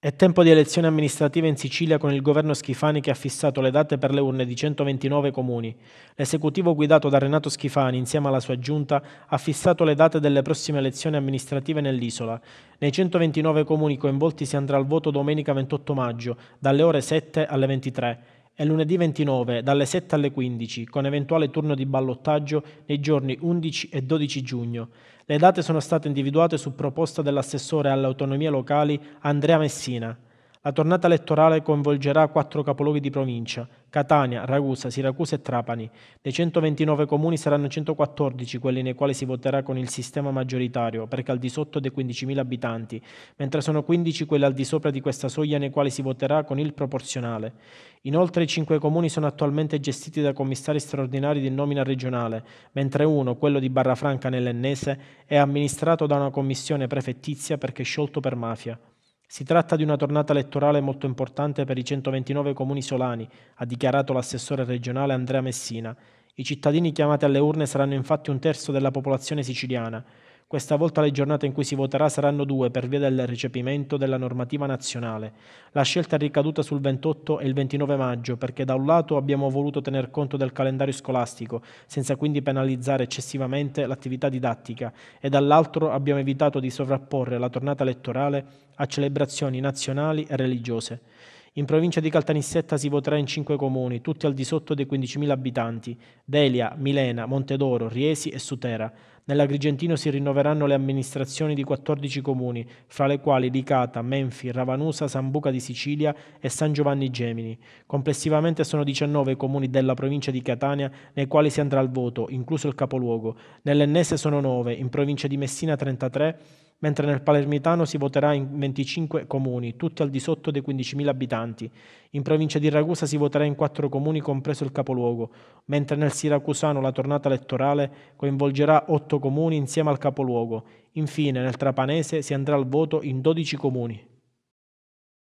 È tempo di elezioni amministrative in Sicilia con il governo Schifani che ha fissato le date per le urne di 129 comuni. L'esecutivo guidato da Renato Schifani, insieme alla sua giunta, ha fissato le date delle prossime elezioni amministrative nell'isola. Nei 129 comuni coinvolti si andrà al voto domenica 28 maggio, dalle ore 7 alle 23 e lunedì 29 dalle 7 alle 15 con eventuale turno di ballottaggio nei giorni 11 e 12 giugno. Le date sono state individuate su proposta dell'assessore alle autonomie locali Andrea Messina. La tornata elettorale coinvolgerà quattro capoluoghi di provincia, Catania, Ragusa, Siracusa e Trapani. Dei 129 comuni saranno 114 quelli nei quali si voterà con il sistema maggioritario, perché al di sotto dei 15.000 abitanti, mentre sono 15 quelli al di sopra di questa soglia nei quali si voterà con il proporzionale. Inoltre i 5 comuni sono attualmente gestiti da commissari straordinari di nomina regionale, mentre uno, quello di Barrafranca nell'Ennese, è amministrato da una commissione prefettizia perché sciolto per mafia. Si tratta di una tornata elettorale molto importante per i 129 comuni solani, ha dichiarato l'assessore regionale Andrea Messina. I cittadini chiamati alle urne saranno infatti un terzo della popolazione siciliana. Questa volta le giornate in cui si voterà saranno due per via del recepimento della normativa nazionale. La scelta è ricaduta sul 28 e il 29 maggio perché da un lato abbiamo voluto tener conto del calendario scolastico, senza quindi penalizzare eccessivamente l'attività didattica, e dall'altro abbiamo evitato di sovrapporre la tornata elettorale a celebrazioni nazionali e religiose. In provincia di Caltanissetta si voterà in cinque comuni, tutti al di sotto dei 15.000 abitanti, Delia, Milena, Montedoro, Riesi e Sutera. Nell'Agrigentino si rinnoveranno le amministrazioni di 14 comuni, fra le quali Licata, Menfi, Ravanusa, Sambuca di Sicilia e San Giovanni Gemini. Complessivamente sono 19 i comuni della provincia di Catania nei quali si andrà al voto, incluso il capoluogo. Nell'Ennese sono 9, in provincia di Messina 33, mentre nel Palermitano si voterà in 25 comuni, tutti al di sotto dei 15.000 abitanti. In provincia di Ragusa si voterà in 4 comuni, compreso il capoluogo, mentre nel Siracusano la tornata elettorale coinvolgerà 8 comuni insieme al capoluogo. Infine, nel Trapanese si andrà al voto in 12 comuni.